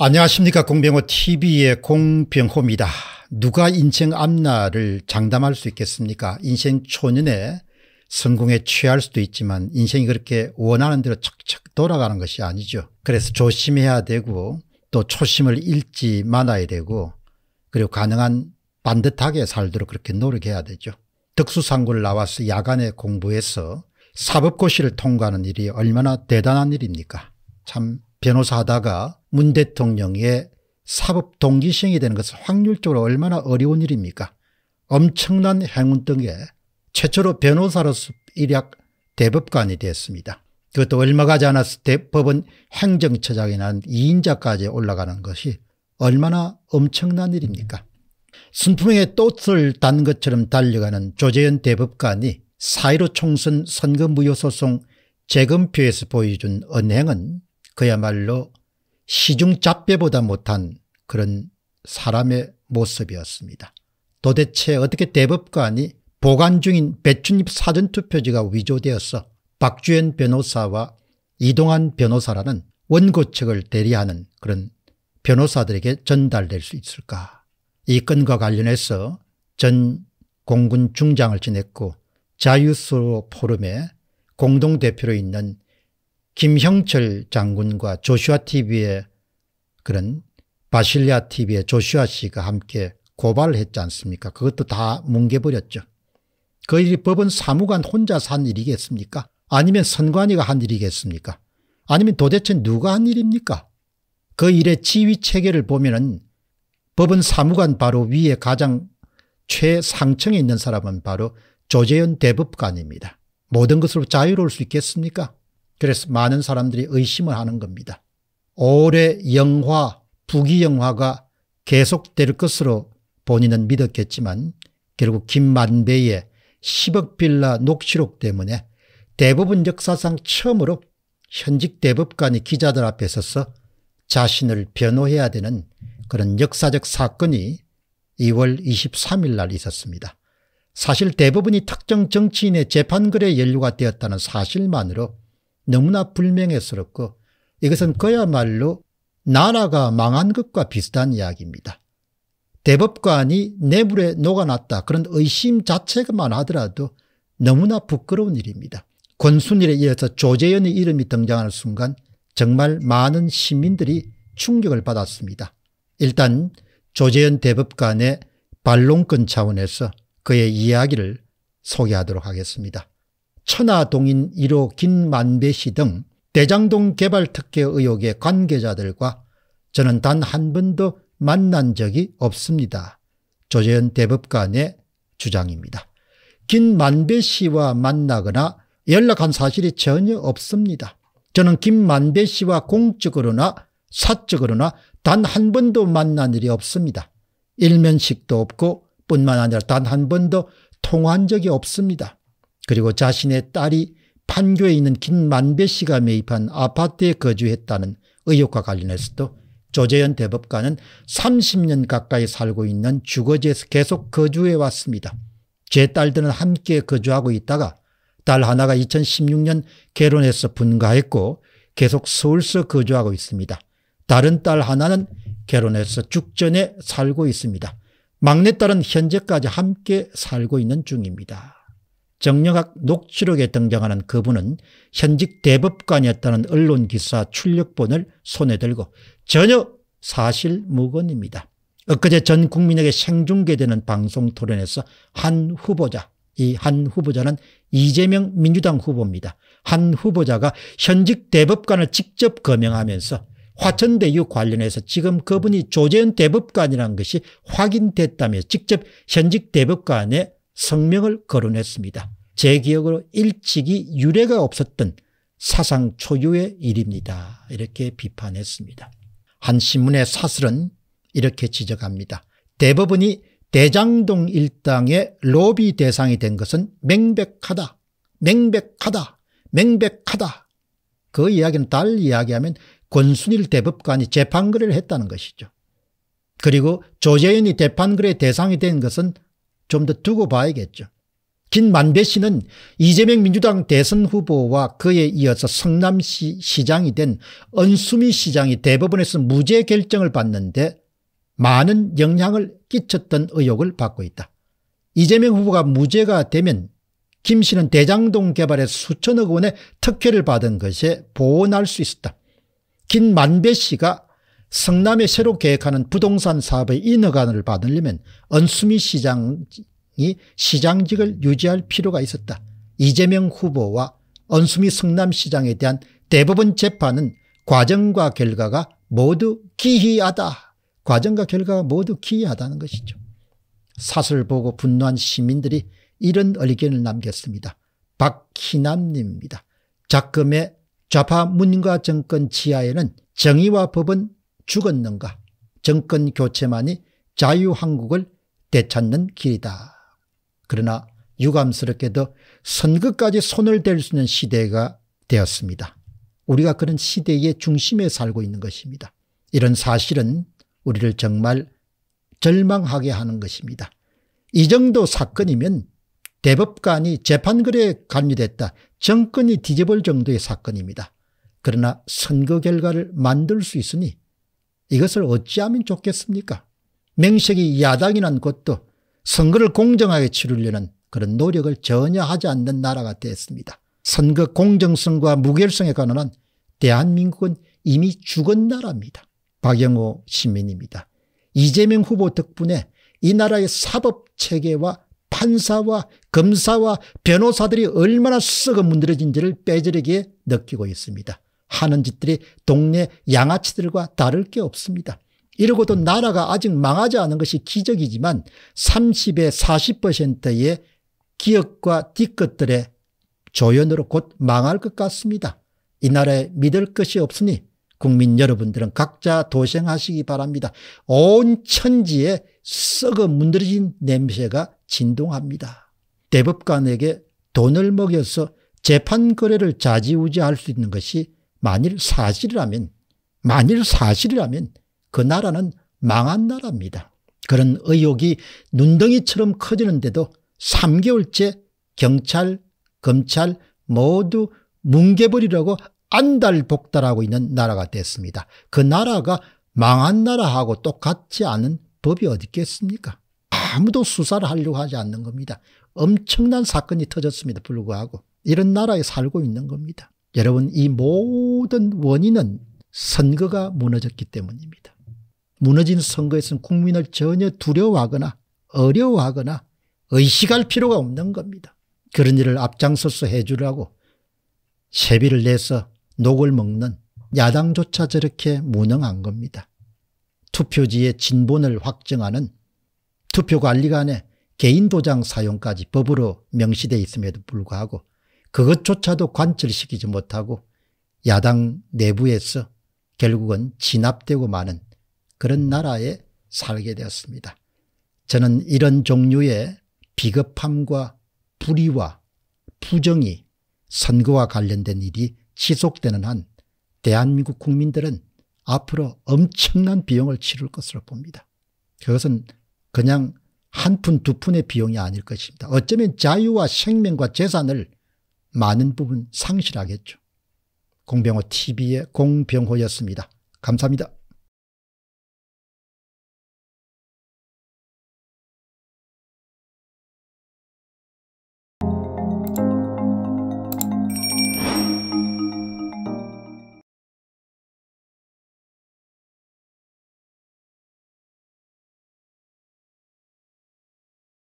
안녕하십니까 공병호 tv의 공병호입니다. 누가 인생 앞날을 장담할 수 있겠습니까 인생 초년에 성공에 취할 수도 있지만 인생이 그렇게 원하는 대로 척척 돌아가는 것이 아니죠. 그래서 조심해야 되고 또 초심을 잃지 말아야 되고 그리고 가능한 반듯하게 살도록 그렇게 노력해야 되죠. 덕수상고를 나와서 야간에 공부해서 사법고시를 통과하는 일이 얼마나 대단한 일입니까 참 변호사하다가 문 대통령의 사법 동기시행이 되는 것은 확률적으로 얼마나 어려운 일입니까? 엄청난 행운 등에 최초로 변호사로서 일약 대법관이 되었습니다. 그것도 얼마 가지 않았을 때 법은 행정처장이 난 2인자까지 올라가는 것이 얼마나 엄청난 일입니까? 순풍의 돛을 단 것처럼 달려가는 조재현 대법관이 사1 5 총선 선거 무효소송 재검표에서 보여준 언행은 그야말로 시중잡배보다 못한 그런 사람의 모습이었습니다. 도대체 어떻게 대법관이 보관 중인 배춘입 사전투표지가 위조되어서 박주현 변호사와 이동환 변호사라는 원고 측을 대리하는 그런 변호사들에게 전달될 수 있을까. 이 건과 관련해서 전 공군 중장을 지냈고 자유수로 포럼에 공동대표로 있는 김형철 장군과 조슈아 TV의 그런 바실리아 TV의 조슈아 씨가 함께 고발 했지 않습니까? 그것도 다 뭉개버렸죠. 그 일이 법은 사무관 혼자 산 일이겠습니까? 아니면 선관위가 한 일이겠습니까? 아니면 도대체 누가 한 일입니까? 그 일의 지휘 체계를 보면은 법은 사무관 바로 위에 가장 최상층에 있는 사람은 바로 조재현 대법관입니다. 모든 것으로 자유로울 수 있겠습니까? 그래서 많은 사람들이 의심을 하는 겁니다. 오래 영화, 부귀영화가 계속될 것으로 본인은 믿었겠지만 결국 김만배의 10억 빌라 녹취록 때문에 대법원 역사상 처음으로 현직 대법관이 기자들 앞에 서서 자신을 변호해야 되는 그런 역사적 사건이 2월 23일 날 있었습니다. 사실 대부분이 특정 정치인의 재판글에 연루가 되었다는 사실만으로 너무나 불명예스럽고 이것은 그야말로 나라가 망한 것과 비슷한 이야기입니다. 대법관이 뇌물에 녹아났다 그런 의심 자체만 하더라도 너무나 부끄러운 일입니다. 권순일에 이어서 조재현의 이름이 등장하는 순간 정말 많은 시민들이 충격을 받았습니다. 일단 조재현 대법관의 반론권 차원에서 그의 이야기를 소개하도록 하겠습니다. 천하동인 1호 김만배 씨 등 대장동 개발특혜 의혹의 관계자들과 저는 단 한 번도 만난 적이 없습니다. 조재현 대법관의 주장입니다. 김만배 씨와 만나거나 연락한 사실이 전혀 없습니다. 저는 김만배 씨와 공적으로나 사적으로나 단 한 번도 만난 일이 없습니다. 일면식도 없고 뿐만 아니라 단 한 번도 통화한 적이 없습니다. 그리고 자신의 딸이 판교에 있는 김만배 씨가 매입한 아파트에 거주했다는 의혹과 관련해서도 조재현 대법관은 30년 가까이 살고 있는 주거지에서 계속 거주해 왔습니다. 제 딸들은 함께 거주하고 있다가 딸 하나가 2016년 결혼해서 분가했고 계속 서울서 거주하고 있습니다. 다른 딸 하나는 결혼해서 죽전에 살고 있습니다. 막내딸은 현재까지 함께 살고 있는 중입니다. 정력학 녹취록에 등장하는 그분은 현직 대법관이었다는 언론 기사 출력본을 손에 들고 전혀 사실 무근입니다. 엊그제 전 국민에게 생중계되는 방송 토론에서 한 후보자 이 한 후보자는 이재명 민주당 후보입니다. 한 후보자가 현직 대법관을 직접 거명하면서 화천대유 관련해서 지금 그분이 조재현 대법관이라는 것이 확인됐다며 직접 현직 대법관의 성명을 거론했습니다. 제 기억으로 일찍이 유례가 없었던 사상 초유의 일입니다. 이렇게 비판했습니다. 한 신문의 사슬은 이렇게 지적합니다. 대법원이 대장동 일당의 로비 대상이 된 것은 명백하다. 명백하다. 명백하다. 그 이야기는 달 이야기하면 권순일 대법관이 재판거래를 했다는 것이죠. 그리고 조재현이 재판거래 대상이 된 것은 좀더 두고 봐야겠죠. 김만배 씨는 이재명 민주당 대선 후보와 그에 이어서 성남시 시장이 된 언수미 시장이 대법원에서 무죄 결정을 받는데 많은 영향을 끼쳤던 의혹을 받고 있다. 이재명 후보가 무죄가 되면 김 씨는 대장동 개발에 수천억 원의 특혜를 받은 것에 보원할 수 있었다. 김만배 씨가 성남에 새로 계획하는 부동산 사업의 인허가을 받으려면 언수미 시장이 시장직을 유지할 필요가 있었다. 이재명 후보와 언수미 성남시장에 대한 대법원 재판은 과정과 결과가 모두 기이하다. 과정과 결과가 모두 기이하다는 것이죠. 사설 보고 분노한 시민들이 이런 의견을 남겼습니다. 박희남입니다. 님 작금의 좌파 문과 정권 지하에는 정의와 법은 죽었는가? 정권 교체만이 자유한국을 되찾는 길이다. 그러나 유감스럽게도 선거까지 손을 댈 수 있는 시대가 되었습니다. 우리가 그런 시대의 중심에 살고 있는 것입니다. 이런 사실은 우리를 정말 절망하게 하는 것입니다. 이 정도 사건이면 대법관이 재판글에 관리됐다 정권이 뒤집을 정도의 사건입니다. 그러나 선거 결과를 만들 수 있으니 이것을 어찌하면 좋겠습니까? 맹식이 야당이란 것도 선거를 공정하게 치르려는 그런 노력을 전혀 하지 않는 나라가 되습니다 선거 공정성과 무결성에 관한 대한민국은 이미 죽은 나라입니다. 박영호 시민입니다. 이재명 후보 덕분에 이 나라의 사법체계와 판사와 검사와 변호사들이 얼마나 썩어 문드러진지를 빼지르게 느끼고 있습니다. 하는 짓들이 동네 양아치들과 다를 게 없습니다. 이러고도 나라가 아직 망하지 않은 것이 기적이지만 30에 40%의 기업과 뒤끝들의 조연으로 곧 망할 것 같습니다. 이 나라에 믿을 것이 없으니 국민 여러분들은 각자 도생하시기 바랍니다. 온 천지에 썩어 문드러진 냄새가 진동합니다. 대법관에게 돈을 먹여서 재판 거래를 좌지우지할 수 있는 것이 만일 사실이라면 만일 사실이라면 그 나라는 망한 나라입니다. 그런 의혹이 눈덩이처럼 커지는데도 3개월째 경찰, 검찰 모두 뭉개버리려고 안달복달하고 있는 나라가 됐습니다. 그 나라가 망한 나라하고 똑같지 않은 법이 어디 있겠습니까? 아무도 수사를 하려고 하지 않는 겁니다. 엄청난 사건이 터졌음에도 불구하고 이런 나라에 살고 있는 겁니다. 여러분 이 모든 원인은 선거가 무너졌기 때문입니다. 무너진 선거에서는 국민을 전혀 두려워하거나 어려워하거나 의식할 필요가 없는 겁니다. 그런 일을 앞장서서 해주려고 세비를 내서 녹을 먹는 야당조차 저렇게 무능한 겁니다. 투표지의 진본을 확정하는 투표관리관의 개인도장 사용까지 법으로 명시돼 있음에도 불구하고 그것조차도 관철시키지 못하고 야당 내부에서 결국은 진압되고 마는 그런 나라에 살게 되었습니다. 저는 이런 종류의 비겁함과 불의와 부정이 선거와 관련된 일이 지속되는 한 대한민국 국민들은 앞으로 엄청난 비용을 치를 것으로 봅니다. 그것은 그냥 한 푼 두 푼의 비용이 아닐 것입니다. 어쩌면 자유와 생명과 재산을 많은 부분 상실하겠죠. 공병호 TV의 공병호였습니다. 감사합니다.